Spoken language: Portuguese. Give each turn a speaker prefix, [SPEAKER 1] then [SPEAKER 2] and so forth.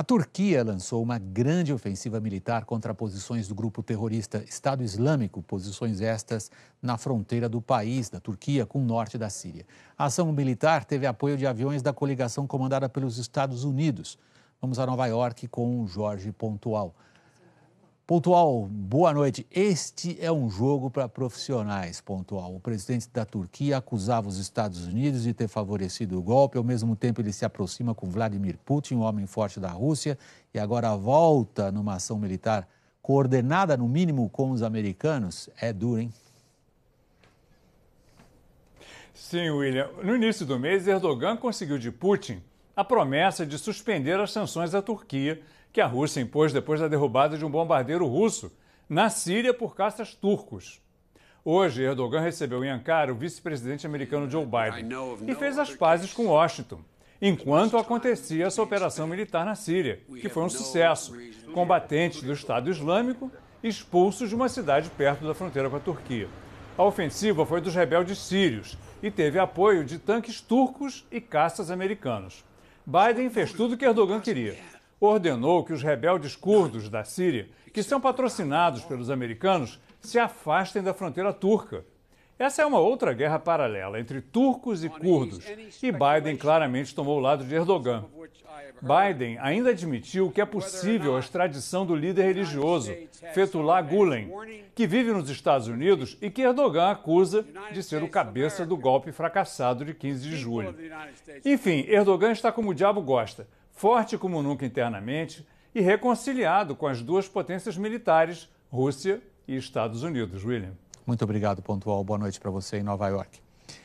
[SPEAKER 1] A Turquia lançou uma grande ofensiva militar contra posições do grupo terrorista Estado Islâmico, posições estas na fronteira do país, da Turquia, com o norte da Síria. A ação militar teve apoio de aviões da coligação comandada pelos Estados Unidos. Vamos a Nova York com Jorge Pontual. Pontual, boa noite. Este é um jogo para profissionais, pontual. O presidente da Turquia acusava os Estados Unidos de ter favorecido o golpe, ao mesmo tempo ele se aproxima com Vladimir Putin, um homem forte da Rússia, e agora volta numa ação militar coordenada, no mínimo, com os americanos. É duro, hein?
[SPEAKER 2] Sim, William. No início do mês, Erdogan conseguiu de Putin a promessa de suspender as sanções à Turquia, que a Rússia impôs depois da derrubada de um bombardeiro russo na Síria por caças turcos. Hoje, Erdogan recebeu em Ankara o vice-presidente americano Joe Biden e fez as pazes com Washington, enquanto acontecia essa operação militar na Síria, que foi um sucesso. Combatentes do Estado Islâmico expulsos de uma cidade perto da fronteira com a Turquia. A ofensiva foi dos rebeldes sírios e teve apoio de tanques turcos e caças americanos. Biden fez tudo o que Erdogan queria. Ordenou que os rebeldes curdos da Síria, que são patrocinados pelos americanos, se afastem da fronteira turca. Essa é uma outra guerra paralela entre turcos e curdos, e Biden claramente tomou o lado de Erdogan. Biden ainda admitiu que é possível a extradição do líder religioso, Fethullah Gulen, que vive nos Estados Unidos e que Erdogan acusa de ser o cabeça do golpe fracassado de 15 de julho. Enfim, Erdogan está como o diabo gosta, forte como nunca internamente e reconciliado com as duas potências militares, Rússia e Estados Unidos. William.
[SPEAKER 1] Muito obrigado, Pontual. Boa noite para você em Nova York.